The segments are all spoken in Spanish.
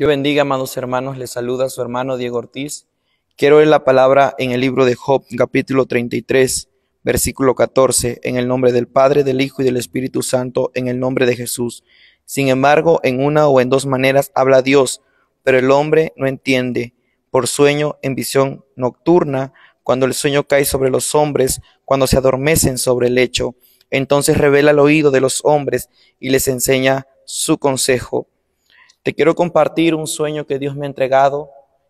Dios bendiga, amados hermanos. Les saluda su hermano Diego Ortiz. Quiero leer la palabra en el libro de Job, capítulo 33, versículo 14, en el nombre del Padre, del Hijo y del Espíritu Santo, en el nombre de Jesús. Sin embargo, en una o en dos maneras habla Dios, pero el hombre no entiende. Por sueño, en visión nocturna, cuando el sueño cae sobre los hombres, cuando se adormecen sobre el lecho, entonces revela el oído de los hombres y les enseña su consejo te quiero compartir un sueño que Dios me ha entregado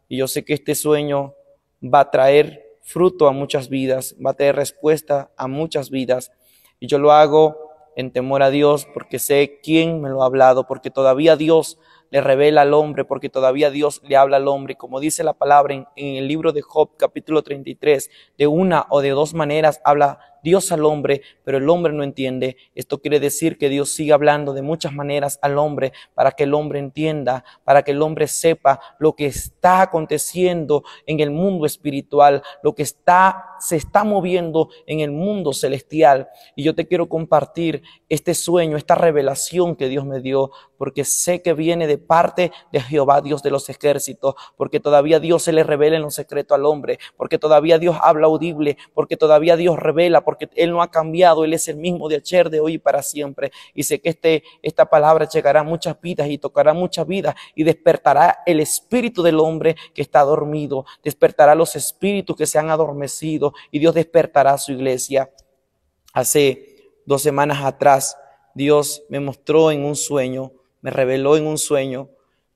y yo sé que este sueño va a traer fruto a muchas vidas, va a traer respuesta a muchas vidas. Y yo lo hago en temor a Dios porque sé quién me lo ha hablado, porque todavía Dios le revela al hombre, porque todavía Dios le habla al hombre. Como dice la palabra en, en el libro de Job, capítulo 33, de una o de dos maneras habla Dios al hombre, pero el hombre no entiende. Esto quiere decir que Dios sigue hablando de muchas maneras al hombre para que el hombre entienda, para que el hombre sepa lo que está aconteciendo en el mundo espiritual, lo que está se está moviendo en el mundo celestial. Y yo te quiero compartir este sueño, esta revelación que Dios me dio, porque sé que viene de parte de Jehová, Dios de los ejércitos, porque todavía Dios se le revela en un secreto al hombre, porque todavía Dios habla audible, porque todavía Dios revela, porque Él no ha cambiado, Él es el mismo de ayer, de hoy y para siempre. Y sé que este, esta palabra llegará a muchas vidas y tocará muchas vidas y despertará el espíritu del hombre que está dormido, despertará los espíritus que se han adormecido y Dios despertará a su iglesia. Hace dos semanas atrás, Dios me mostró en un sueño, me reveló en un sueño,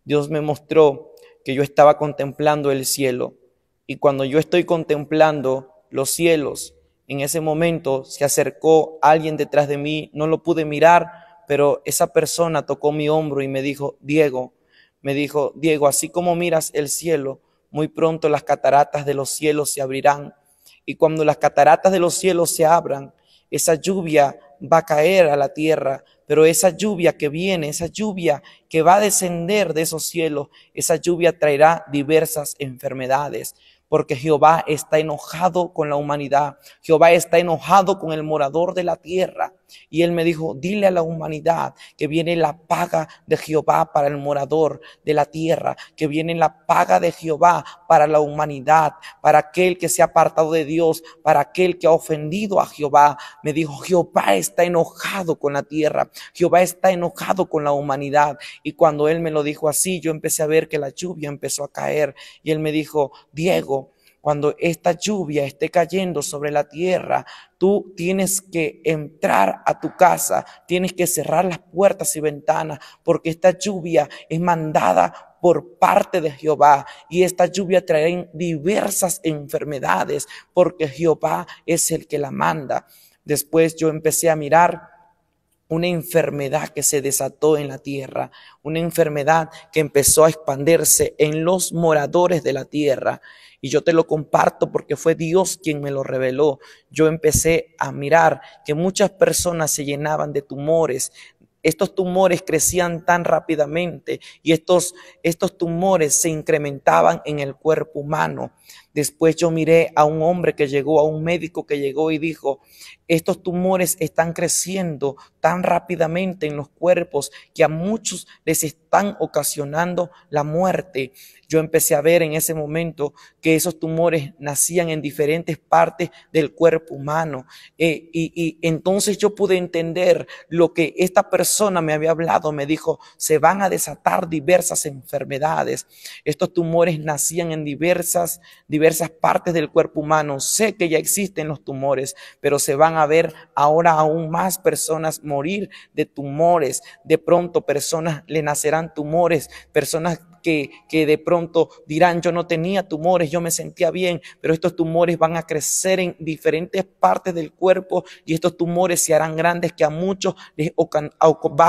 Dios me mostró que yo estaba contemplando el cielo. Y cuando yo estoy contemplando los cielos, en ese momento se acercó alguien detrás de mí, no lo pude mirar, pero esa persona tocó mi hombro y me dijo, Diego, me dijo, Diego, así como miras el cielo, muy pronto las cataratas de los cielos se abrirán. Y cuando las cataratas de los cielos se abran, esa lluvia va a caer a la tierra, pero esa lluvia que viene, esa lluvia que va a descender de esos cielos, esa lluvia traerá diversas enfermedades porque Jehová está enojado con la humanidad, Jehová está enojado con el morador de la tierra. Y él me dijo, dile a la humanidad que viene la paga de Jehová para el morador de la tierra, que viene la paga de Jehová para la humanidad, para aquel que se ha apartado de Dios, para aquel que ha ofendido a Jehová. Me dijo, Jehová está enojado con la tierra, Jehová está enojado con la humanidad. Y cuando él me lo dijo así, yo empecé a ver que la lluvia empezó a caer y él me dijo, Diego, cuando esta lluvia esté cayendo sobre la tierra, tú tienes que entrar a tu casa, tienes que cerrar las puertas y ventanas, porque esta lluvia es mandada por parte de Jehová y esta lluvia trae diversas enfermedades, porque Jehová es el que la manda. Después yo empecé a mirar una enfermedad que se desató en la tierra, una enfermedad que empezó a expandirse en los moradores de la tierra. Y yo te lo comparto porque fue Dios quien me lo reveló. Yo empecé a mirar que muchas personas se llenaban de tumores, estos tumores crecían tan rápidamente y estos, estos tumores se incrementaban en el cuerpo humano. Después yo miré a un hombre que llegó, a un médico que llegó y dijo, estos tumores están creciendo tan rápidamente en los cuerpos que a muchos les están ocasionando la muerte. Yo empecé a ver en ese momento que esos tumores nacían en diferentes partes del cuerpo humano. Eh, y, entonces yo pude entender lo que esta persona me había hablado. Me dijo, se van a desatar diversas enfermedades. Estos tumores nacían en diversas, diversas diversas partes del cuerpo humano. Sé que ya existen los tumores, pero se van a ver ahora aún más personas morir de tumores. De pronto personas le nacerán tumores, personas que, de pronto dirán, yo no tenía tumores, yo me sentía bien, pero estos tumores van a crecer en diferentes partes del cuerpo y estos tumores se harán grandes que a muchos les va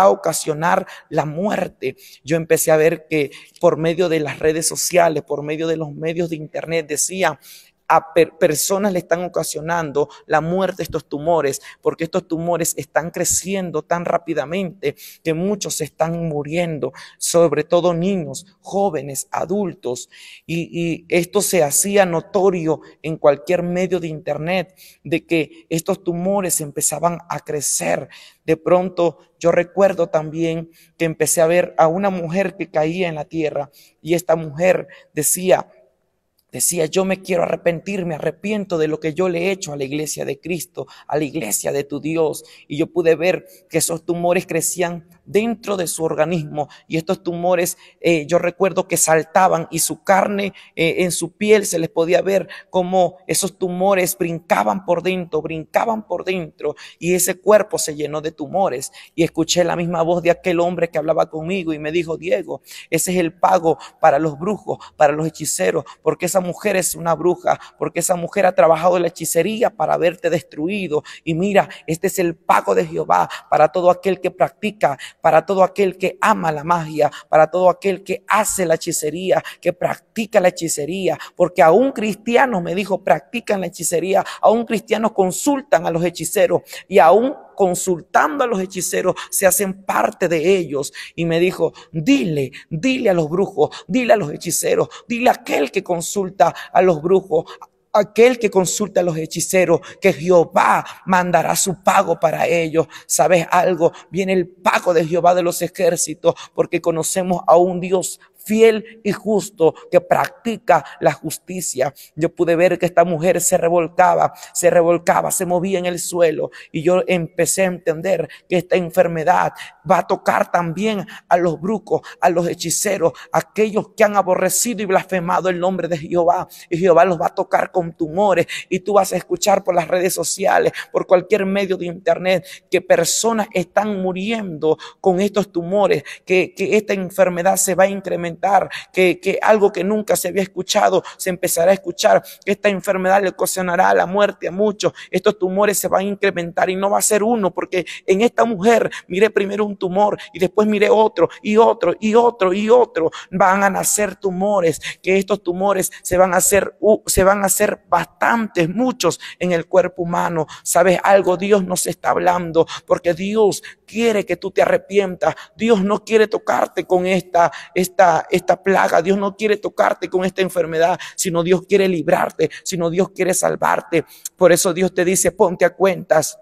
a ocasionar la muerte. Yo empecé a ver que por medio de las redes sociales, por medio de los medios de internet, decía a personas le están ocasionando la muerte estos tumores, porque estos tumores están creciendo tan rápidamente que muchos están muriendo, sobre todo niños, jóvenes, adultos. y esto se hacía notorio en cualquier medio de internet, de que estos tumores empezaban a crecer. De pronto yo recuerdo también que empecé a ver a una mujer que caía en la tierra y esta mujer decía, Decía, yo me quiero arrepentir, me arrepiento de lo que yo le he hecho a la iglesia de Cristo, a la iglesia de tu Dios. Y yo pude ver que esos tumores crecían dentro de su organismo y estos tumores, eh, yo recuerdo que saltaban y su carne eh, en su piel se les podía ver como esos tumores brincaban por dentro, brincaban por dentro y ese cuerpo se llenó de tumores. Y escuché la misma voz de aquel hombre que hablaba conmigo y me dijo, Diego, ese es el pago para los brujos, para los hechiceros, porque esa mujer es una bruja, porque esa mujer ha trabajado la hechicería para verte destruido. Y mira, este es el pago de Jehová para todo aquel que practica, para todo aquel que ama la magia, para todo aquel que hace la hechicería, que practica la hechicería, porque a un cristiano me dijo, practican la hechicería, a un cristiano consultan a los hechiceros y aún consultando a los hechiceros, se hacen parte de ellos. Y me dijo, dile, dile a los brujos, dile a los hechiceros, dile a aquel que consulta a los brujos, aquel que consulta a los hechiceros, que Jehová mandará su pago para ellos. ¿Sabes algo? Viene el pago de Jehová de los ejércitos, porque conocemos a un Dios fiel y justo, que practica la justicia. Yo pude ver que esta mujer se revolcaba, se revolcaba, se movía en el suelo y yo empecé a entender que esta enfermedad va a tocar también a los brucos, a los hechiceros, aquellos que han aborrecido y blasfemado el nombre de Jehová. Y Jehová los va a tocar con tumores y tú vas a escuchar por las redes sociales, por cualquier medio de internet, que personas están muriendo con estos tumores, que, que esta enfermedad se va a incrementar que, algo que nunca se había escuchado se empezará a escuchar, que esta enfermedad le ocasionará la muerte a muchos, estos tumores se van a incrementar y no va a ser uno, porque en esta mujer miré primero un tumor y después miré otro y otro y otro y otro, van a nacer tumores, que estos tumores se van a hacer, se van a hacer bastantes, muchos en el cuerpo humano. ¿Sabes algo? Dios nos está hablando porque Dios quiere que tú te arrepientas. Dios no quiere tocarte con esta, esta, esta, plaga. Dios no quiere tocarte con esta enfermedad, sino Dios quiere librarte, sino Dios quiere salvarte. Por eso Dios te dice, ponte a cuentas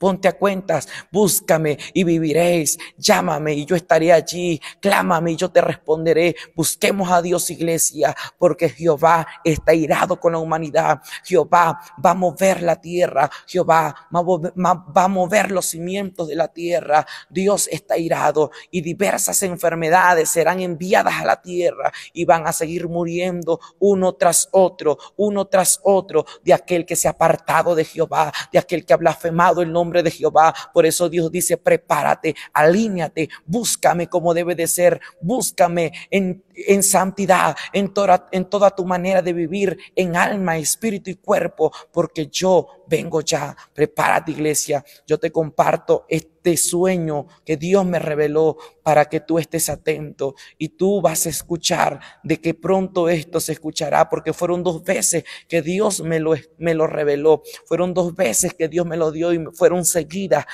Ponte a cuentas, búscame y viviréis. Llámame y yo estaré allí. Clámame y yo te responderé. Busquemos a Dios, iglesia, porque Jehová está irado con la humanidad. Jehová va a mover la tierra. Jehová va a mover los cimientos de la tierra. Dios está irado y diversas enfermedades serán enviadas a la tierra y van a seguir muriendo uno tras otro, uno tras otro de aquel que se ha apartado de Jehová, de aquel que ha blasfemado el nombre de Jehová. Por eso Dios dice, prepárate, alíñate, búscame como debe de ser, búscame en, santidad, en toda, en toda tu manera de vivir, en alma, espíritu y cuerpo, porque yo vengo ya. Prepárate, iglesia. Yo te comparto este este sueño que Dios me reveló para que tú estés atento y tú vas a escuchar de que pronto esto se escuchará, porque fueron dos veces que Dios me lo, me lo reveló, fueron dos veces que Dios me lo dio y fueron seguidas.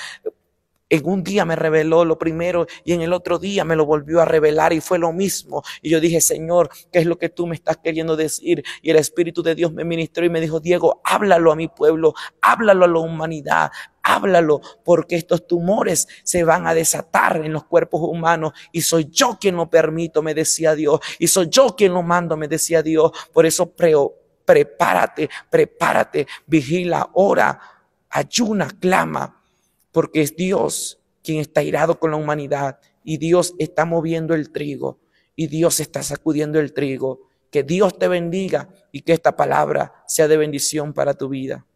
En un día me reveló lo primero y en el otro día me lo volvió a revelar y fue lo mismo. Y yo dije, Señor, ¿qué es lo que tú me estás queriendo decir? Y el Espíritu de Dios me ministró y me dijo, Diego, háblalo a mi pueblo, háblalo a la humanidad, háblalo, porque estos tumores se van a desatar en los cuerpos humanos y soy yo quien lo permito, me decía Dios, y soy yo quien lo mando, me decía Dios. Por eso prepárate, prepárate, vigila, ora, ayuna, clama, porque es Dios quien está irado con la humanidad y Dios está moviendo el trigo y Dios está sacudiendo el trigo. Que Dios te bendiga y que esta palabra sea de bendición para tu vida.